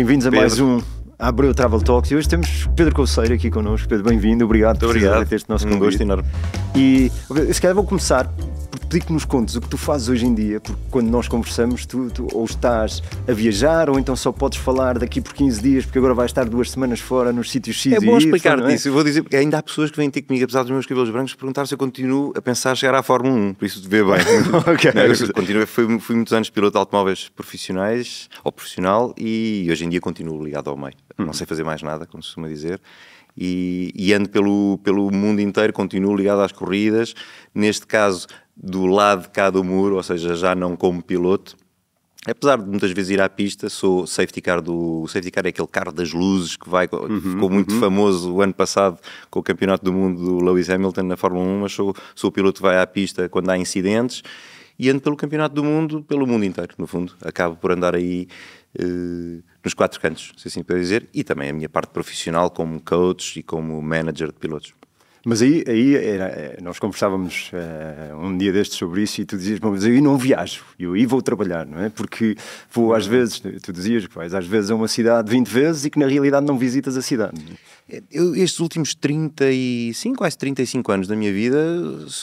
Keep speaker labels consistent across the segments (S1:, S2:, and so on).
S1: Bem-vindos a mais um Abreu Travel Talks e hoje temos Pedro Couceiro aqui connosco. Pedro, bem-vindo, obrigado Muito por ter este nosso um convosco enorme. E se calhar vou começar pedir que nos contes o que tu fazes hoje em dia, porque quando nós conversamos, tu, tu, ou estás a viajar, ou então só podes falar daqui por 15 dias, porque agora vais estar duas semanas fora nos sítios
S2: X. É bom explicar-te é? isso. Eu vou dizer, porque ainda há pessoas que vêm ter comigo, apesar dos meus cabelos brancos, perguntar se eu continuo a pensar chegar à Fórmula 1, por isso te vê bem. ok. Não, eu continuo, fui, fui muitos anos piloto de automóveis profissionais, ou profissional, e hoje em dia continuo ligado ao meio. Hum. Não sei fazer mais nada, como se costuma dizer. E, e, ando pelo, pelo mundo inteiro, continuo ligado às corridas. Neste caso, do lado de cá do muro, ou seja, já não como piloto. Apesar de muitas vezes ir à pista, sou safety car do. O safety car é aquele carro das luzes que vai. Uhum, ficou muito uhum. famoso o ano passado com o Campeonato do Mundo do Lewis Hamilton na Fórmula 1, mas sou, sou o piloto que vai à pista quando há incidentes e ando pelo Campeonato do Mundo, pelo mundo inteiro, no fundo. Acabo por andar aí eh, nos quatro cantos, se assim para dizer, e também a minha parte profissional como coach e como manager de pilotos. Mas aí,
S1: aí era, eh, nós conversávamos uh, um dia destes sobre isso e tu dizias, mas eu não viajo, eu aí vou trabalhar, não é? Porque vou às uhum. vezes, tu dizias que vais às vezes a uma cidade 20 vezes
S2: e que na realidade não visitas a cidade. É? Eu, estes últimos 35, quase 35 anos da minha vida,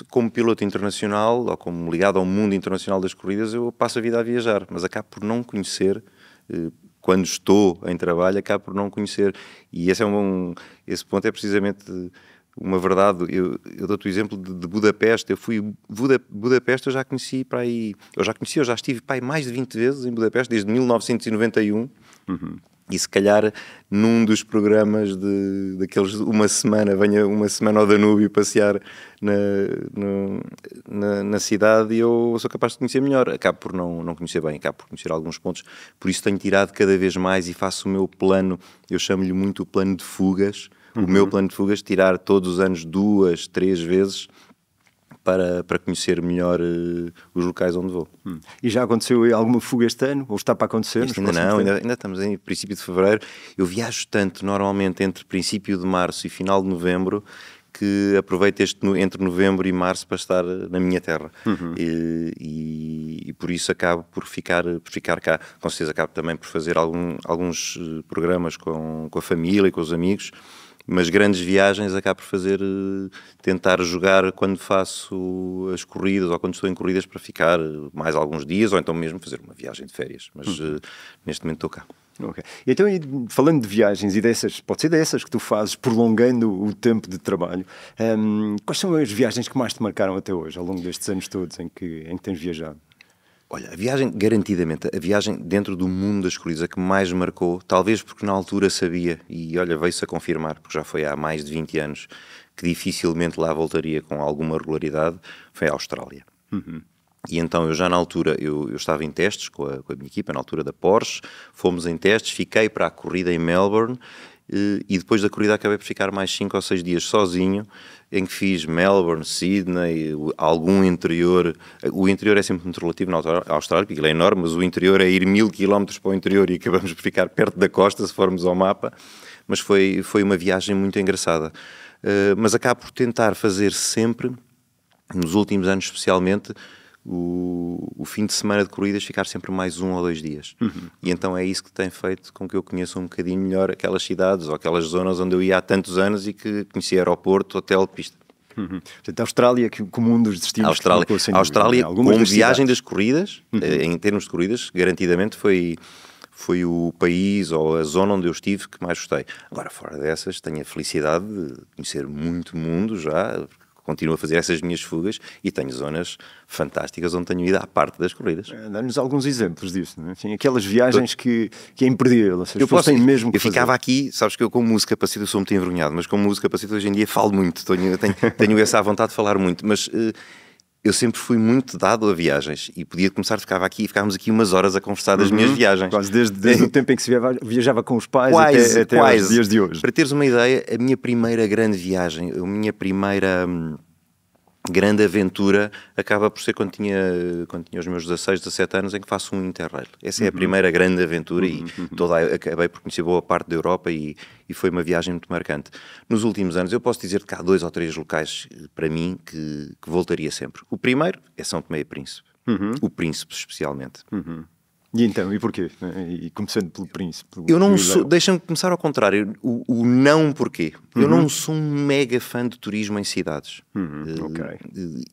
S2: como piloto internacional ou como ligado ao mundo internacional das corridas, eu passo a vida a viajar, mas acabo por não conhecer. Uh, quando estou em trabalho, acabo por não conhecer. E esse, é um, esse ponto é precisamente uma verdade. Eu, eu dou-te o exemplo de, de, Budapeste. Eu fui. Buda, Budapeste eu já conheci para aí. Eu já conheci, eu já estive para aí mais de 20 vezes em Budapeste, desde 1991. Uhum. E se calhar num dos programas de, daqueles uma semana, venha uma semana ao Danúbio passear na, no, na, na, cidade e eu sou capaz de conhecer melhor. Acabo por não, não conhecer bem, acabo por conhecer alguns pontos, por isso tenho tirado cada vez mais e faço o meu plano, eu chamo-lhe muito o plano de fugas, uhum. o meu uhum. plano de fugas, tirar todos os anos duas, três vezes para, para conhecer melhor uh, os locais onde vou. Hum. E já aconteceu alguma fuga este ano? Ou está para acontecer? Ainda não, ainda, ainda, estamos em princípio de fevereiro. Eu viajo tanto normalmente entre princípio de março e final de novembro que aproveito este entre novembro e março para estar eh, na minha terra uhum. e, e, e, por isso acabo por ficar eh, por ficar cá com certeza acabo também por fazer algum, alguns programas com, com a família e com os amigos mas grandes viagens acabo por fazer, eh, tentar jogar quando faço as corridas ou quando estou em corridas para ficar eh, mais alguns dias ou então mesmo fazer uma viagem de férias. Mas hum. neste momento estou cá. Então, falando
S1: de viagens e dessas, pode ser dessas que tu fazes, prolongando o tempo de trabalho, um, ehm, quais são as viagens que mais te marcaram até hoje, ao longo destes anos todos em que, em que tens viajado?
S2: Olha, a viagem, garantidamente, a viagem dentro do mundo das corridas, a que mais marcou, talvez porque na altura sabia, e olha, veio-se a confirmar, porque já foi há mais de 20 anos, que dificilmente lá voltaria com alguma regularidade, foi a Austrália. Uhum. E então eu já na altura, eu, eu estava em testes com a, com a, minha equipa, na altura da Porsche, fomos em testes, fiquei para a corrida em Melbourne eh, e depois da corrida acabei por ficar mais 5 ou 6 dias sozinho, em que fiz Melbourne, Sydney, algum interior. O interior é sempre muito relativo na Austrália, porque ele é enorme, mas o interior é ir mil quilómetros para o interior e acabamos por ficar perto da costa, se formos ao mapa. Mas foi, foi uma viagem muito engraçada. Eh, mas acabo por tentar fazer sempre, nos últimos anos especialmente, o, o, fim de semana de corridas ficar sempre mais um ou dois dias. Uhum. E então é isso que tem feito com que eu conheça um bocadinho melhor aquelas cidades ou aquelas zonas onde eu ia há tantos anos e que conhecia aeroporto, hotel, pista. Uhum. Portanto, a Austrália como um dos destinos. A Austrália, colocou, a Austrália dúvida, como das viagem cidades. das corridas, uhum. Eh, em termos de corridas, garantidamente foi foi o país ou a zona onde eu estive que mais gostei. Agora, fora dessas, tenho a felicidade de conhecer muito mundo já, continuo a fazer essas minhas fugas e tenho zonas fantásticas onde tenho ido à parte das corridas. É, dá-nos alguns exemplos disso, né? enfim, aquelas viagens eu... que, que é imperdível. Seja, eu posso, mesmo eu ficava aqui, sabes que eu com música para sou muito envergonhado, mas com música capacita hoje em dia falo muito, tenho, tenho, tenho essa vontade de falar muito, mas. Uh, eu sempre fui muito dado a viagens e podia começar, ficava aqui e ficávamos aqui umas horas a conversar das uhum. minhas viagens. Quase desde, desde o
S1: tempo em que se viajava, viajava com os pais quase, até, até quase. dias de
S2: hoje. Para teres uma ideia, a minha primeira grande viagem, a minha primeira. Hum, grande aventura acaba por ser quando tinha, quando tinha os meus 16, 17 anos, em que faço um Interrail. Essa é a uhum. primeira grande aventura uhum. e toda, a, acabei por conhecer boa parte da Europa e, e foi uma viagem muito marcante. Nos últimos anos, eu posso dizer que há dois ou três locais, eh, para mim, que, que voltaria sempre. O primeiro é São Tomé e Príncipe. Uhum. O Príncipe, especialmente. Uhum. E então, e porquê? E começando pelo príncipe. Pelo eu não sou, deixa-me começar ao contrário, o, o não porquê. Uhum. Eu não uhum. sou um mega fã de turismo em cidades. Uhum. Uh, okay.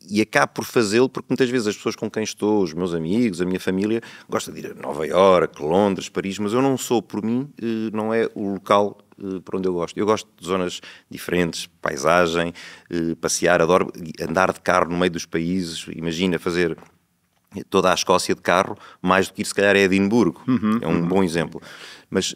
S2: E acabo por fazê-lo porque muitas vezes as pessoas com quem estou, os meus amigos, a minha família, gosta de ir a Nova Iorque, Londres, Paris, mas eu não sou, por mim, uh, não é o local uh, eh, para onde eu gosto. Eu gosto de zonas diferentes, paisagem, passear, adoro andar de carro no meio dos países, imagina fazer toda a Escócia de carro, mais do que ir se calhar a Edimburgo. Uhum, é um bom exemplo. Mas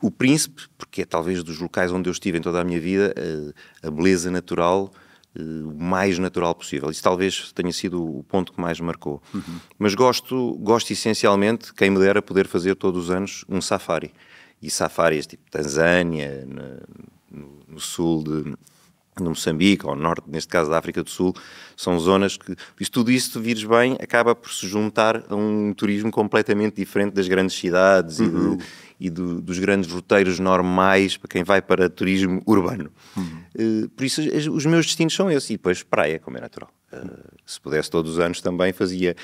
S2: o Príncipe, porque é talvez dos locais onde eu estive em toda a minha vida, eh, a beleza natural eh, o mais natural possível. Isso talvez tenha sido o ponto que mais marcou. Uhum. Mas gosto, gosto essencialmente, quem me dera poder fazer todos os anos um safari. E safaris tipo Tanzânia, no, no sul de, no Moçambique, ou no norte, neste caso da África do Sul, são zonas que. Isso, tudo isso, se vires bem, acaba por se juntar a um turismo completamente diferente das grandes cidades uhum. e, e do, dos grandes roteiros normais para quem vai para turismo urbano. Uhum. Uh, por isso, os meus destinos são esses. E depois, praia, como é natural. Uh, se pudesse todos os anos também fazia.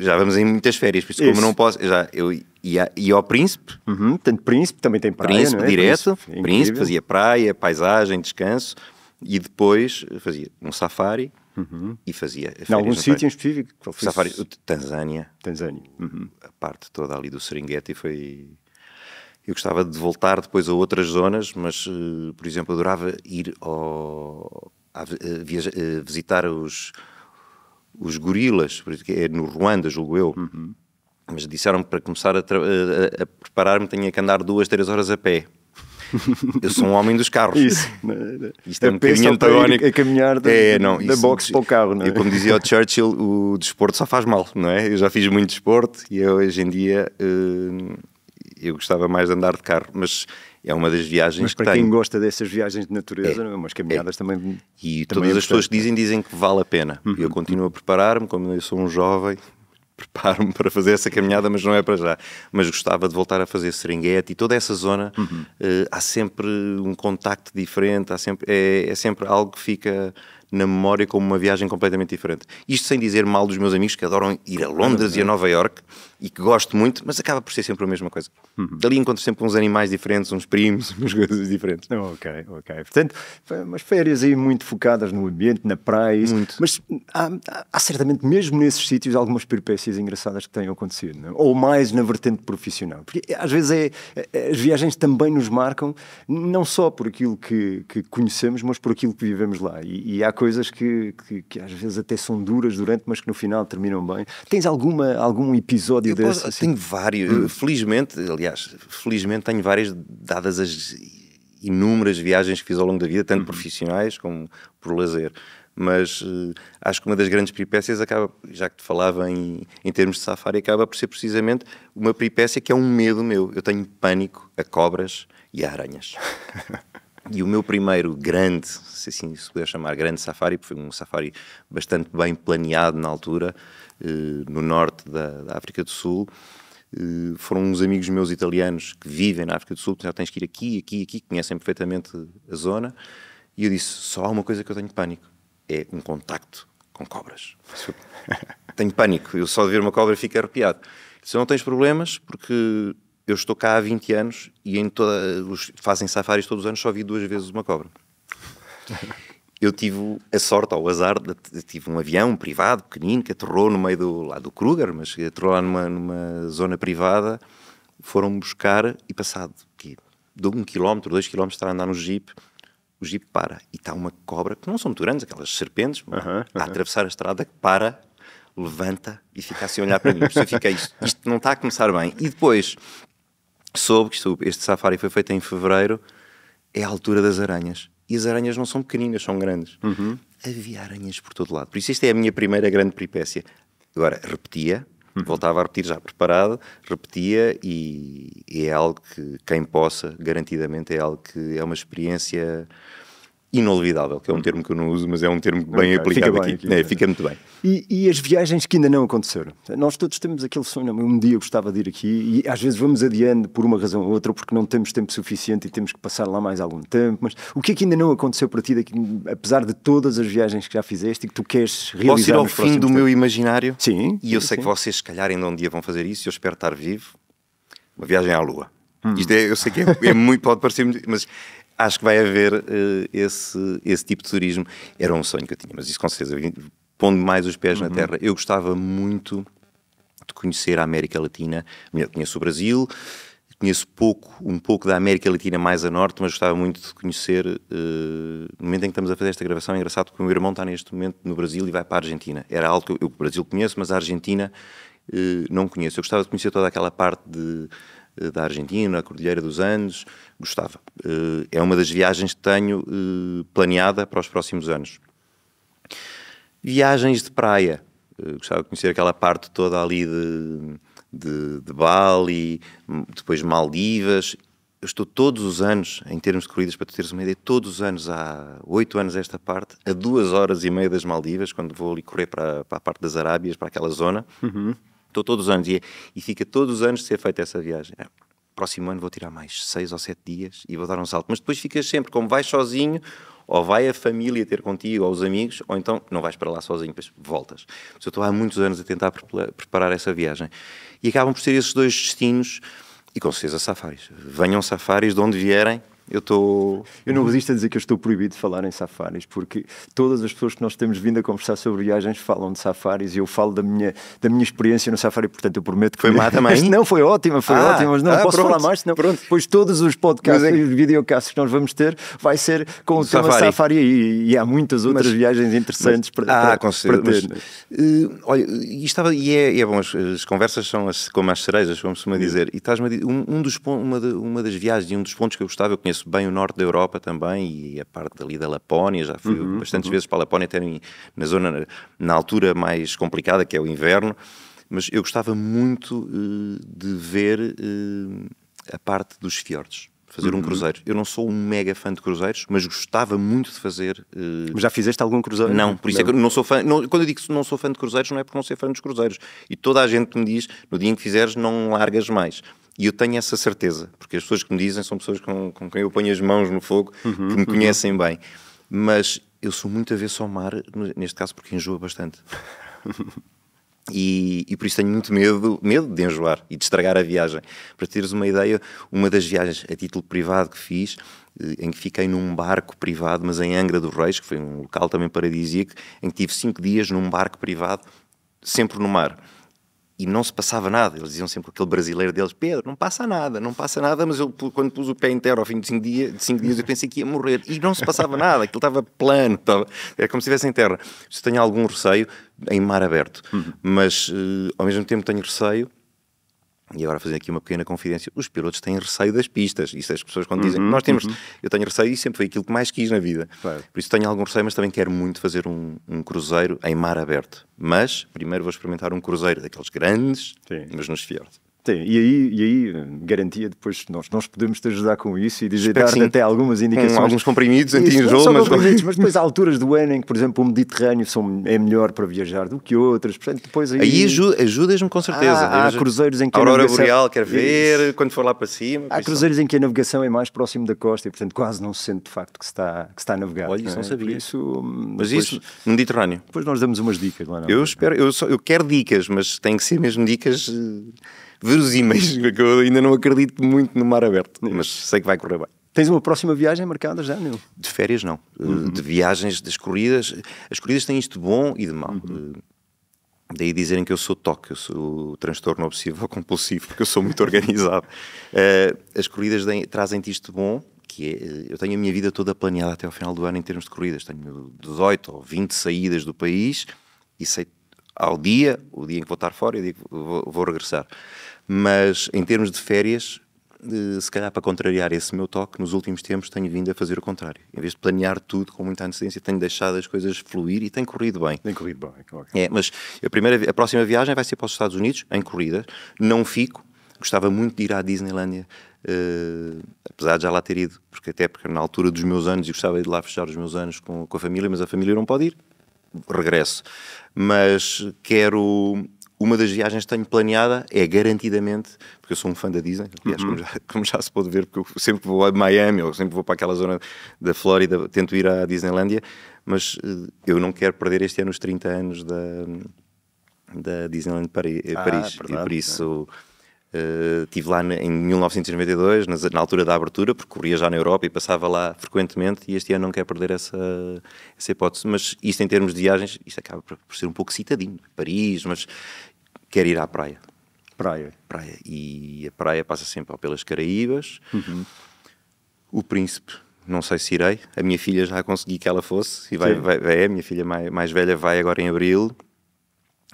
S2: Já vamos em muitas férias, por isso, isso. como não posso. Já, eu ia, ia ao Príncipe.
S1: Uhum, tanto Príncipe também tem praia. Príncipe é? direto. Príncipe, príncipe fazia
S2: praia, paisagem, descanso e depois fazia um safari uhum. e fazia. Em algum sítio em
S1: específico? Safari,
S2: Tanzânia. Tanzânia. Uhum. A parte toda ali do Serengeti foi. Eu gostava de voltar depois a outras zonas, mas, eh, por exemplo, adorava ir ao, a, eh, a eh, visitar os, os gorilas, porque é no Ruanda, julgo eu. Uhum. Mas disseram para começar a, a, a preparar-me, tinha que andar duas, três horas a pé. Eu sou um homem dos carros. Isso.
S1: É? Isto é, um bocadinho antagónico. A caminhar da, é, não, da box para o carro, não é? E como dizia o
S2: Churchill, o desporto só faz mal, não é? Eu já fiz muito desporto e eu, hoje em dia eh, eu gostava mais de andar de carro, mas é uma das viagens mas que para tenho. quem
S1: gosta dessas viagens de natureza, é, é? é. caminhadas é.
S2: também. E também todas é as pessoas que dizem, dizem que vale a pena. Uhum. Eu continuo a preparar-me, como eu sou um jovem, preparo-me para fazer essa caminhada, mas não é para já. Mas gostava de voltar a fazer seringuete e toda essa zona. Uhum. Uh, há sempre um contacto diferente, há sempre, é, é sempre algo que fica na memória como uma viagem completamente diferente. Isto sem dizer mal dos meus amigos que adoram ir a Londres uhum. e a Nova York e que gosto muito, mas acaba por ser sempre a mesma coisa. Uhum. Dali encontro sempre uns animais diferentes, uns primos, umas coisas diferentes. Ok, ok. Portanto, umas férias aí muito focadas no ambiente, na
S1: praia. Muito. Mas há, há certamente, mesmo nesses sítios, algumas peripécias engraçadas que tenham acontecido, não? É? ou mais na vertente profissional. Porque eh, às vezes é, eh, as viagens também nos marcam, não só por aquilo que, que conhecemos, mas por aquilo que vivemos lá. E, e há coisas que, que, que, às vezes até são duras durante, mas que no final terminam bem. Tens alguma, algum episódio
S2: eu desse? Posso, assim? Tenho vários. Hum. Felizmente, aliás, felizmente tenho várias, dadas as inúmeras viagens que fiz ao longo da vida, tanto hum. profissionais como por lazer mas uh, acho que uma das grandes peripécias acaba, já que te falava em, em termos de safari, acaba por ser precisamente uma peripécia que é um medo meu. Eu tenho pânico a cobras e a aranhas. E o meu primeiro grande, se assim se puder chamar, grande safari, porque foi um safari bastante bem planeado na altura, eh, no norte da, da África do Sul, eh, foram uns amigos meus italianos que vivem na África do Sul, já tens que ir aqui, aqui, aqui, conhecem perfeitamente a zona, e eu disse, só há uma coisa que eu tenho pânico, é um contacto com cobras. tenho pânico, eu só de ver uma cobra fico arrepiado. Se não tens problemas, porque eu estou cá há 20 anos e em toda, os, fazem safaris todos os anos, só vi duas vezes uma cobra. Eu tive a sorte ou azar, de, tive um avião privado, pequenino, que aterrou no meio do, lá do Kruger, mas aterrou lá numa, numa zona privada. Foram buscar e passado que, de um quilómetro, dois quilómetros, estar a andar no jeep, o jeep para e está uma cobra, que não são muito grandes, aquelas serpentes, a atravessar a estrada, que para, levanta e fica assim a olhar para mim. Por isso eu fiquei, é isto, isto não está a começar bem. E depois soube que este safari foi feito em fevereiro, é a altura das aranhas. E as aranhas não são pequeninas, são grandes. Uhum. Havia aranhas por todo lado. Por isso, esta é a minha primeira grande peripécia. Agora, repetia, uhum. voltava a repetir já preparado, repetia e é algo que quem possa, garantidamente, é algo que é uma experiência inolvidável, que é um termo que eu não uso, mas é um termo bem okay, aplicado fica bem, aqui. aqui. É, fica muito bem.
S1: E, e, as viagens que ainda não aconteceram? Nós todos temos aquele sonho, um dia eu gostava de ir aqui, e às vezes vamos adiando por uma razão ou outra, porque não temos tempo suficiente e temos que passar lá mais algum tempo, mas o que é que ainda não aconteceu para ti, daqui, apesar de todas as viagens que já fizeste e que tu queres realizar Posso ir ao fim do tempo? meu imaginário?
S2: Sim. E eu sim, sei sim. que vocês, se calhar, ainda um dia vão fazer isso, eu espero estar vivo. Uma viagem à Lua. Hum. Isto é, eu sei que é, é muito, pode parecer, mas acho que vai haver uh, esse, esse tipo de turismo. Era um sonho que eu tinha, mas isso com certeza, pondo mais os pés uhum. na terra, eu gostava muito de conhecer a América Latina. melhor, conheço o Brasil, conheço pouco, um pouco da América Latina mais a norte, mas gostava muito de conhecer. Uh, no momento em que estamos a fazer esta gravação, é engraçado que o meu irmão está neste momento no Brasil e vai para a Argentina. Era algo que eu, eu o Brasil conheço, mas a Argentina uh, não conheço. Eu gostava de conhecer toda aquela parte de eh, da Argentina, a Cordilheira dos Andes, gostava. Eh, é uma das viagens que tenho eh, planeada para os próximos anos. Viagens de praia. Gostava de conhecer aquela parte toda ali de, de, de Bali, depois Maldivas. Eu estou todos os anos, em termos de corridas, para tu teres uma ideia, todos os anos, há oito anos esta parte, a duas horas e meia das Maldivas, quando vou ali correr para, para a parte das Arábias, para aquela zona. Uhum estou todos os anos e, é- e fica todos os anos de ser feita essa viagem. É, próximo ano vou tirar mais seis ou sete dias e vou dar um salto. Mas depois ficas sempre, como vais sozinho, ou vai a família ter contigo, ou os amigos, ou então não vais para lá sozinho, depois voltas. Mas eu estou há muitos anos a tentar preparar essa viagem. E acabam por ser esses dois destinos, e com certeza safaris. Venham safaris de onde vierem, eu estou.
S1: Eu não resisto a dizer que eu estou proibido de falar em safaris, porque todas as pessoas que nós temos vindo a conversar sobre viagens falam de safaris e eu falo da minha, da minha experiência no safari, portanto eu prometo que. Foi má também? não, foi ótima, foi ah, ótima, mas não ah, posso pronto, falar mais, senão. Pronto. Pois todos os podcasts é e videocasts que nós vamos ter vai ser com o safari. tema safari e, e há muitas outras mas, viagens interessantes mas, para, ah, para, para ter. Mas, uh,
S2: eh, olha, e, estava, e, é, e é bom, as, as, conversas são as, como as cerejas, como se me hum. dizer, e estás-me a dizer, um, um dos, uma, de, uma das viagens e um dos pontos que eu gostava, eu conheço conheço bem o norte da Europa também e a parte ali da Lapónia, já fui uhum, bastantes uhum. vezes para a Lapónia, até na zona, na altura mais complicada, que é o inverno, mas eu gostava muito uh, de ver uh, a parte dos fiordes fazer uhum. um cruzeiro. Eu não sou um mega fã de cruzeiros, mas gostava muito de fazer. Uh... Mas já fizeste algum cruzeiro? Não, por isso é não. é que eu não sou fã. Não, quando eu digo que não sou fã de cruzeiros, não é por não ser fã dos cruzeiros. E toda a gente me diz: no dia em que fizeres, não largas mais. E eu tenho essa certeza, porque as pessoas que me dizem são pessoas com, com quem eu ponho as mãos no fogo, uhum, que me uhum. conhecem uhum. bem. Mas eu sou muito a ver só mar, neste caso, porque enjoa bastante. E, e, por isso tenho muito medo, medo de enjoar e de estragar a viagem. Para teres uma ideia, uma das viagens a título privado que fiz, eh, em que fiquei num barco privado, mas em Angra do Reis, que foi um local também paradisíaco, em que tive cinco dias num barco privado, sempre no mar e não se passava nada. Eles diziam sempre com aquele brasileiro deles: Pedro, não passa nada, não passa nada. Mas eu, quando pus o pé inteiro ao fim de cinco, de cinco dias, eu pensei que ia morrer. E não se passava nada, aquilo estava plano, estava, era como se estivesse em terra. Se tenho algum receio em mar aberto, uhum. mas uh, ao mesmo tempo tenho receio e agora fazendo aqui uma pequena confidência, os pilotos têm receio das pistas. Isso as pessoas quando uhum, dizem, nós temos, uhum. eu tenho receio e sempre foi aquilo que mais quis na vida. Claro. Por isso tenho algum receio, mas também quero muito fazer um, um, cruzeiro em mar aberto. Mas primeiro vou experimentar um cruzeiro daqueles grandes, Sim. mas nos fiordes.
S1: Tem, e aí, e aí garantia depois nós, nós podemos te ajudar com isso e dizer dar até algumas indicações. Com alguns comprimidos anti-enjoo, mas... Comprimidos, mas depois há alturas do ano em que, por exemplo, o Mediterrâneo são, é melhor para viajar do que outras. Portanto, depois aí... aí ajuda, ajudas-me com certeza. Há, há cruzeiros em que a Aurora navegação... Boreal quer ver,
S2: quando for lá para cima... Há cruzeiros
S1: em que a navegação é mais próximo da costa e, portanto, quase não se sente de facto que se está, que se está a navegar. Olha, isso não, é? sabia.
S2: isso, mas depois, isso,
S1: Mediterrâneo? Depois nós damos umas dicas lá é? Eu
S2: espero, eu, só, eu quero dicas, mas tem que ser mesmo dicas... Eh, ver os que Eu ainda não acredito muito no mar aberto, mas sei que vai correr bem. Tens uma próxima viagem marcada já, Nil? De férias, não. Uhum. De viagens, das corridas. As corridas têm isto de bom e de mau. Uhum. Eh, daí dizerem que eu sou toque, eu sou transtorno obsessivo compulsivo, porque eu sou muito organizado. Uh, as corridas trazem-te isto de bom, que é, eh, eu tenho a minha vida toda planeada até ao final do ano em termos de corridas. Tenho 18 ou 20 saídas do país e sei ao dia, o dia em que vou estar fora e o dia que vou, vou regressar. Mas em termos de férias, eh, se calhar para contrariar esse meu toque, nos últimos tempos tenho vindo a fazer o contrário. Em vez de planear tudo com muita antecedência, tenho deixado as coisas fluir e tem corrido bem. Tem corrido bem, é okay. É, mas a, primeira, a próxima viagem vai ser para os Estados Unidos, em corrida. Não fico. Gostava muito de ir à Disneylandia, uh, apesar de já lá ter ido, porque até porque na altura dos meus anos, e gostava de ir lá fechar os meus anos com, com a família, mas a família não pode ir. Regresso. Mas quero uma das viagens que tenho planeada é garantidamente, porque eu sou um fã da Disney, aliás, uhum. como, já, como, já, se pode ver, porque eu sempre vou a Miami ou sempre vou para aquela zona da Flórida, tento ir à Disneylandia, mas eh, eu não quero perder este ano os 30 anos da, da Disneyland eh, ah, Paris, ah, é verdade, e por isso. É Uh, eh, estive lá em 1992, na, altura da abertura, porque corria já na Europa e passava lá frequentemente, e este ano não quer perder essa, essa hipótese. Mas isto em termos de viagens, isto acaba por ser um pouco citadino. Paris, mas quer ir à praia. Praia. Praia. E a praia passa sempre pelas Caraíbas. Uhum. O Príncipe, não sei se irei. A minha filha já consegui que ela fosse. E vai, vai, vai, é, a minha filha mais, mais velha vai agora em abril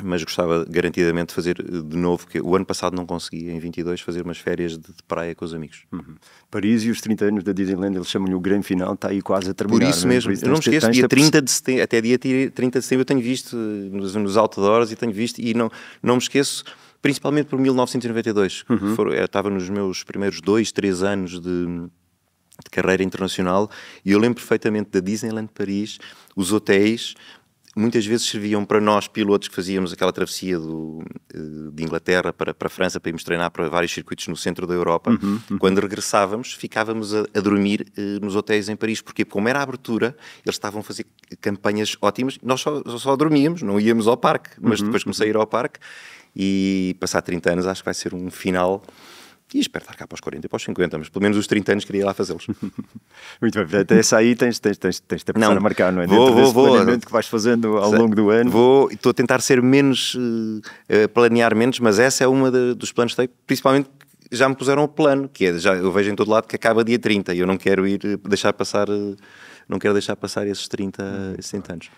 S2: mas gostava garantidamente de fazer de novo, que o ano passado não consegui, em 22, fazer umas férias de, de praia com os amigos. Uhum. Paris e os 30 anos da Disneyland,
S1: eles chamam-lhe o grande final, está aí quase a terminar. Por isso é? mesmo, eu não me esqueço, dia 30
S2: de setembro, até dia 30 de setembro eu tenho visto nos, nos outdoors e tenho visto, e não, não me esqueço, principalmente por 1992, uhum. que foram, estava nos meus primeiros dois, três anos de de carreira internacional e eu lembro perfeitamente da Disneyland Paris, os hotéis, muitas vezes serviam para nós, pilotos, que fazíamos aquela travessia do, eh, de Inglaterra para, para a França para irmos treinar para vários circuitos no centro da Europa. Uhum, uhum. Quando regressávamos, ficávamos a, a dormir uh, nos hotéis em Paris, porque como era a abertura, eles estavam a fazer campanhas ótimas, nós só, só dormíamos, não íamos ao parque, mas uhum, depois comecei a uhum. ir ao parque e passar 30 anos acho que vai ser um final e espero estar cá para os 40 e para os 50, mas pelo menos os 30 anos queria ir lá fazê-los. Muito bem, portanto, essa aí tens, tens, tens, tens de a não, a marcar, não é? Vou, Dentro vou, vou. que vais fazendo ao sei, longo do ano. Vou, estou a tentar ser menos, uh, planear menos, mas essa é uma de, dos planos que tenho, principalmente já me puseram o plano, que é, já, eu vejo em todo lado que acaba dia 30 e eu não quero ir eh, deixar passar, eh, não quero deixar passar esses 30, esses 30 anos.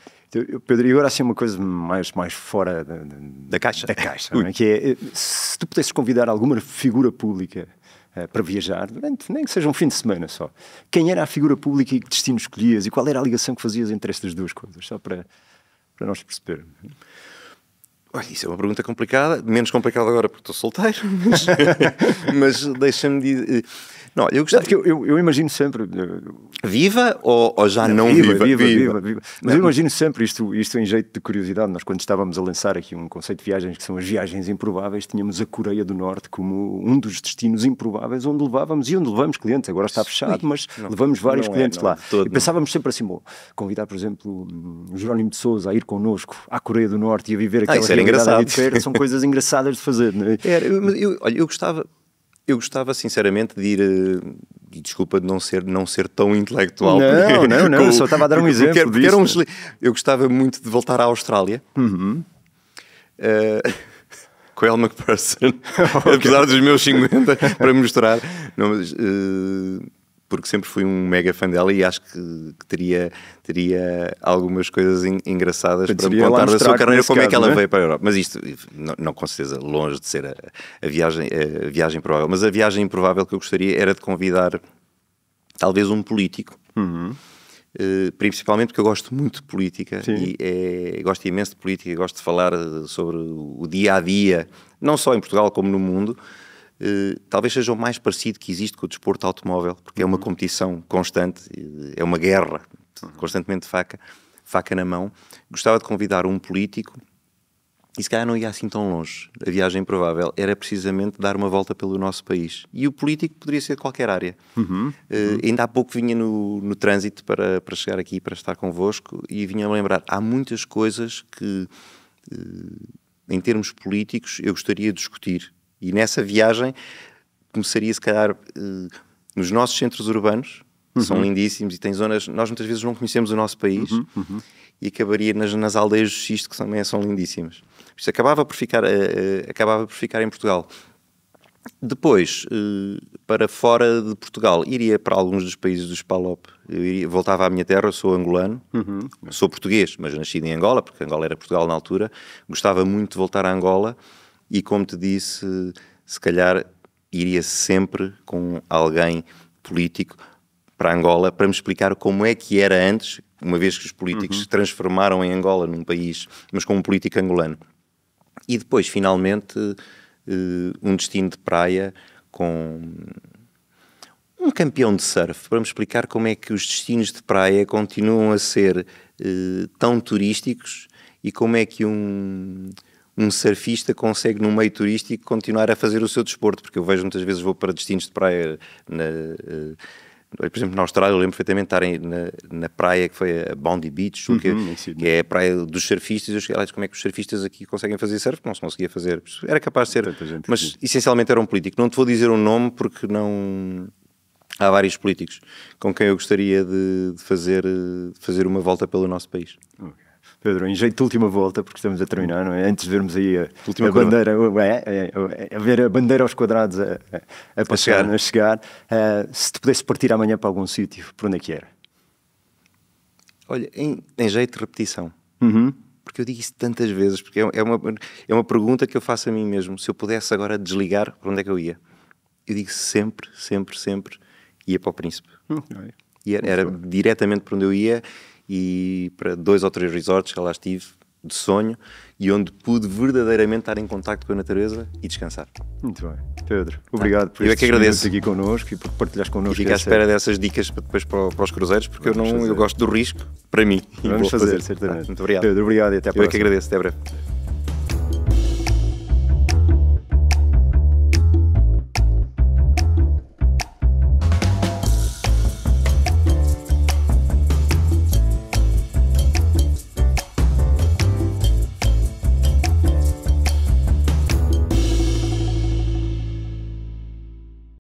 S2: Pedro,
S1: e agora assim uma coisa mais, mais fora da, da
S2: caixa, da caixa é?
S1: que é, eh, se tu pudesses convidar alguma figura pública uh, para viajar, durante, nem que seja um fim de semana só, quem era a figura pública e que destino escolhias e qual era a ligação que fazias entre estas duas coisas, só para,
S2: para nós percebermos. Olha, isso é uma pergunta complicada, menos complicada agora porque estou solteiro, mas, mas deixa-me dizer. Eh, não, eu gostava eu, eu, eu, imagino sempre...
S1: Eh, viva ou, ou já não, não viva, viva, viva, viva, viva. Mas eu imagino sempre, isto, isto em jeito de curiosidade, nós quando estávamos a lançar aqui um conceito de viagens que são as viagens improváveis, tínhamos a Coreia do Norte como um dos destinos improváveis onde levávamos e onde levamos clientes. Agora está fechado, mas não, levamos vários é, clientes é, lá. e pensávamos sempre assim, bom, convidar, por exemplo, hum, Jerónimo de Souza a ir connosco à Coreia do Norte e a viver ah, aquela ah, era engraçado. são coisas engraçadas de fazer. Não é? Era, eu,
S2: eu, olha, eu gostava, eu gostava, sinceramente, de ir. Eh, desculpa de não ser, não ser tão intelectual. Não, porque, não, não, como, só estava a dar um exemplo. Porque, porque Um, eu gostava muito de voltar à Austrália. Uhum. Uh, com Elma McPherson, okay. apesar dos meus 50, para mostrar. Não, mas, uh, porque sempre fui um mega fã dela e acho que, que teria, teria algumas coisas engraçadas para me contar da sua carreira, como caso, é que ela é? veio para a Europa. Mas isto, não, não com certeza, longe de ser a, a viagem, a, viagem provável. Mas a viagem improvável que eu gostaria era de convidar talvez um político. Uhum. Uh, principalmente porque eu gosto muito de política Sim. e é, gosto imenso de política, gosto de falar sobre o dia a dia, não só em Portugal como no mundo, eh, talvez seja o mais parecido que existe com o desporto automóvel, porque é uma uhum. competição constante, eh, é uma guerra, uhum. constantemente faca, faca na mão. Gostava de convidar um político, e se calhar não ia assim tão longe, a viagem provável era precisamente dar uma volta pelo nosso país. E o político poderia ser de qualquer área. Uhum. Uh, ainda há pouco vinha no, no trânsito para, para chegar aqui, para estar convosco, e vinha a lembrar, há muitas coisas que... Uh, em termos políticos, eu gostaria de discutir e nessa viagem começaria, se calhar, eh, nos nossos centros urbanos, uhum. são lindíssimos e tem zonas. Nós muitas vezes não conhecemos o nosso país uhum, uhum. e acabaria nas, nas aldeias do Xisto, que também são lindíssimas. Isto acabava por ficar, uh, acabava por ficar em Portugal. Depois, para fora de Portugal, iria para alguns dos países dos PALOP. Iria, voltava à minha terra, sou angolano, uhum. sou português, mas nascido em Angola, porque Angola era Portugal na altura. Gostava muito de voltar a Angola e, como te disse, se calhar iria sempre com alguém político para Angola para me explicar como é que era antes, uma vez que os políticos uhum. se transformaram em Angola num país, mas com um político angolano. E depois, finalmente, eh, um destino de praia com um campeão de surf para me explicar como é que os destinos de praia continuam a ser eh, tão turísticos e como é que um um surfista consegue, num meio turístico, continuar a fazer o seu desporto, porque eu vejo muitas vezes, vou para destinos de praia, na, uh, por exemplo, na Austrália, eu lembro perfeitamente de estarem na, na, praia que foi a Bondi Beach, uhum, que, é, que, é a praia dos surfistas, E eu cheguei como é que os surfistas aqui conseguem fazer surf? Não se conseguia fazer, era capaz de ser, mas essencialmente era um político. Não te vou dizer o um nome porque não... Há vários políticos com quem eu gostaria de, de fazer, eh, de fazer uma volta pelo nosso país. Ok Pedro, em
S1: jeito de última volta, porque estamos a terminar, não é? Antes de vermos aí a, a bandeira, é é, é, é, a ver a bandeira aos quadrados a, a passar, a chegar, a chegar uh, se tu pudesse partir amanhã para algum
S2: sítio, por onde é que era? Olha, em, em jeito de repetição. Uhum porque eu digo isso tantas vezes, porque é, é uma, é uma pergunta que eu faço a mim mesmo. Se eu pudesse agora desligar, para onde é que eu ia? Eu digo sempre, sempre, sempre, ia para o Príncipe. Hum, e era, era diretamente para onde eu ia e para dois ou três resorts que lá estive de sonho e onde pude verdadeiramente estar em contato com a natureza e descansar. Muito bem. Pedro, obrigado tá. por estar é
S1: aqui connosco e por partilhares connosco. Fico à espera
S2: dessas dicas para depois para, para os cruzeiros, porque eu, não, eu gosto do risco para mim. Vamos fazer, fazer, certamente. Tá, muito obrigado. Pedro, obrigado e até à próxima. Eu é que agradeço, até breve.